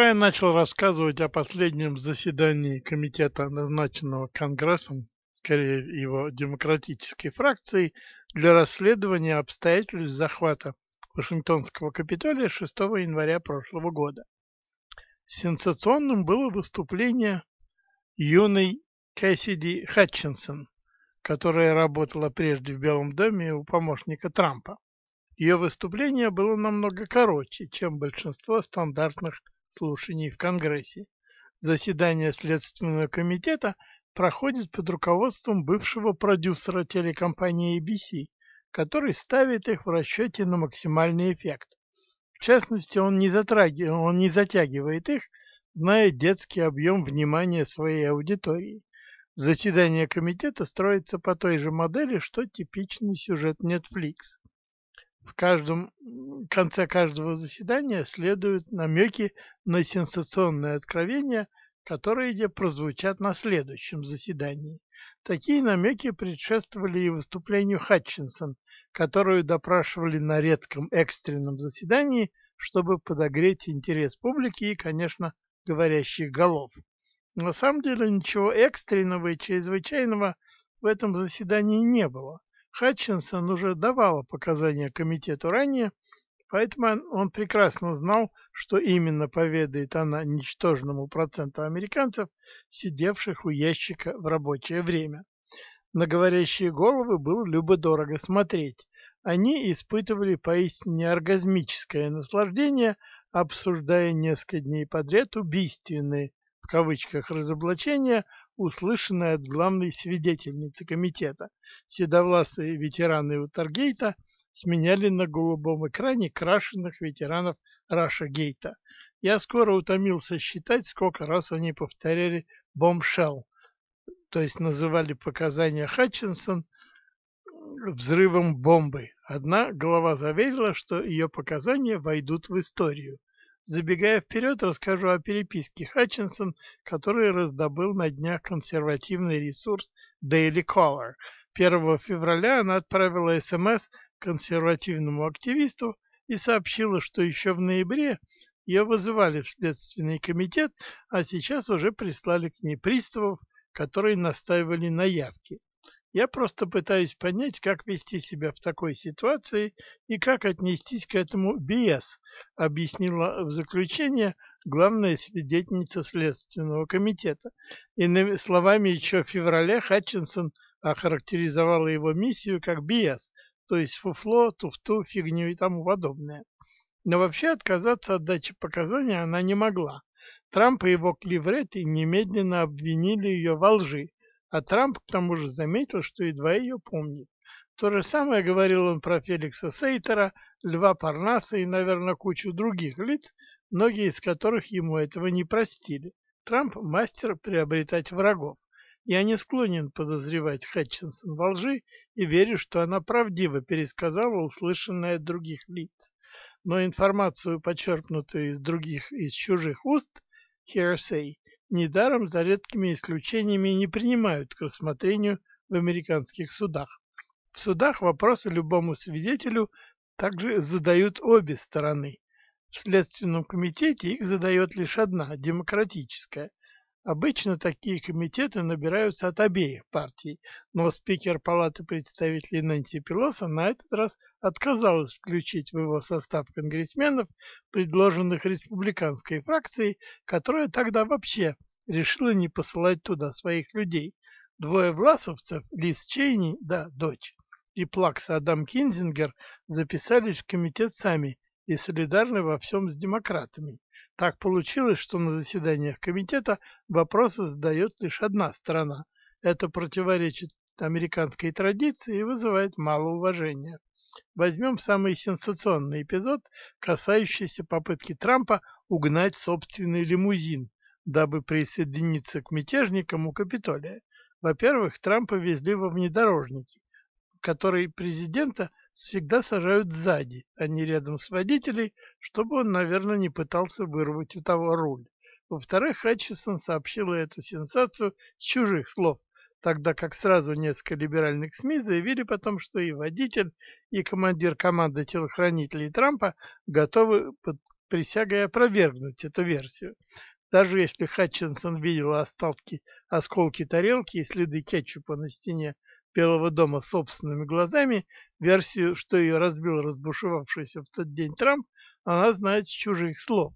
Брайан начал рассказывать о последнем заседании комитета, назначенного Конгрессом, скорее его демократической фракцией, для расследования обстоятельств захвата Вашингтонского Капитолия 6 января прошлого года. Сенсационным было выступление юной Кэссиди Хатчинсон, которая работала прежде в Белом доме у помощника Трампа. Ее выступление было намного короче, чем большинство стандартных слушаний в Конгрессе заседание Следственного комитета проходит под руководством бывшего продюсера телекомпании ABC, который ставит их в расчете на максимальный эффект. В частности, он не, затраги... он не затягивает их, зная детский объем внимания своей аудитории. Заседание комитета строится по той же модели, что типичный сюжет Netflix. В каждом конце каждого заседания следуют намеки на сенсационные откровения, которые прозвучат на следующем заседании. Такие намеки предшествовали и выступлению Хатчинсон, которую допрашивали на редком экстренном заседании, чтобы подогреть интерес публики и, конечно, говорящих голов. На самом деле ничего экстренного и чрезвычайного в этом заседании не было. Хатчинсон уже давала показания комитету ранее, поэтому он прекрасно знал, что именно поведает она ничтожному проценту американцев, сидевших у ящика в рабочее время. На говорящие головы было любо-дорого смотреть. Они испытывали поистине оргазмическое наслаждение, обсуждая несколько дней подряд убийственные, в кавычках, разоблачения услышанное от главной свидетельницы комитета. Седовласые ветераны Утаргейта сменяли на голубом экране крашенных ветеранов Раша Гейта. Я скоро утомился считать, сколько раз они повторяли «бомшелл», то есть называли показания Хатчинсон взрывом бомбы. Одна глава заверила, что ее показания войдут в историю. Забегая вперед, расскажу о переписке Хатчинсон, который раздобыл на днях консервативный ресурс Daily Caller. 1 февраля она отправила СМС консервативному активисту и сообщила, что еще в ноябре ее вызывали в Следственный комитет, а сейчас уже прислали к ней приставов, которые настаивали на явке. Я просто пытаюсь понять, как вести себя в такой ситуации и как отнестись к этому БС, объяснила в заключение главная свидетельница Следственного комитета. Иными словами, еще в феврале Хатчинсон охарактеризовала его миссию как БС, то есть фуфло, туфту, фигню и тому подобное. Но вообще отказаться от дачи показаний она не могла. Трамп и его клевреты немедленно обвинили ее во лжи, а Трамп к тому же заметил, что едва ее помнит. То же самое говорил он про Феликса Сейтера, Льва Парнаса и, наверное, кучу других лиц, многие из которых ему этого не простили. Трамп – мастер приобретать врагов. Я не склонен подозревать Хэтчинсон во лжи и верю, что она правдиво пересказала услышанное от других лиц. Но информацию, почерпнутую из других, из чужих уст, hearsay, недаром за редкими исключениями не принимают к рассмотрению в американских судах. В судах вопросы любому свидетелю также задают обе стороны. В Следственном комитете их задает лишь одна – демократическая. Обычно такие комитеты набираются от обеих партий, но спикер Палаты представителей Нэнси Пелоса на этот раз отказалась включить в его состав конгрессменов, предложенных республиканской фракцией, которая тогда вообще решила не посылать туда своих людей. Двое власовцев, Лиз Чейни, да, дочь, и Плакса Адам Кинзингер записались в комитет сами и солидарны во всем с демократами. Так получилось, что на заседаниях комитета вопросы задает лишь одна сторона. Это противоречит американской традиции и вызывает мало уважения. Возьмем самый сенсационный эпизод, касающийся попытки Трампа угнать собственный лимузин, дабы присоединиться к мятежникам у Капитолия. Во-первых, Трампа везли во внедорожнике, который президента всегда сажают сзади, а не рядом с водителей, чтобы он, наверное, не пытался вырвать у того руль. Во-вторых, Хатчисон сообщила эту сенсацию с чужих слов, тогда как сразу несколько либеральных СМИ заявили потом, что и водитель, и командир команды телохранителей Трампа готовы под присягой опровергнуть эту версию. Даже если Хатчинсон видела остатки, осколки тарелки и следы кетчупа на стене Белого дома собственными глазами, версию, что ее разбил разбушевавшийся в тот день Трамп, она знает с чужих слов.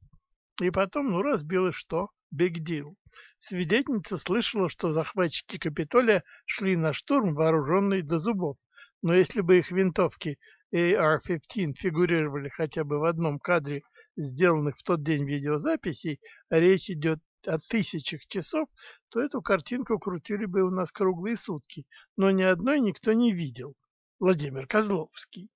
И потом, ну, разбил и что? биг deal. Свидетельница слышала, что захватчики Капитолия шли на штурм, вооруженные до зубов. Но если бы их винтовки AR-15 фигурировали хотя бы в одном кадре сделанных в тот день видеозаписей, речь идет о тысячах часов, то эту картинку крутили бы у нас круглые сутки, но ни одной никто не видел. Владимир Козловский.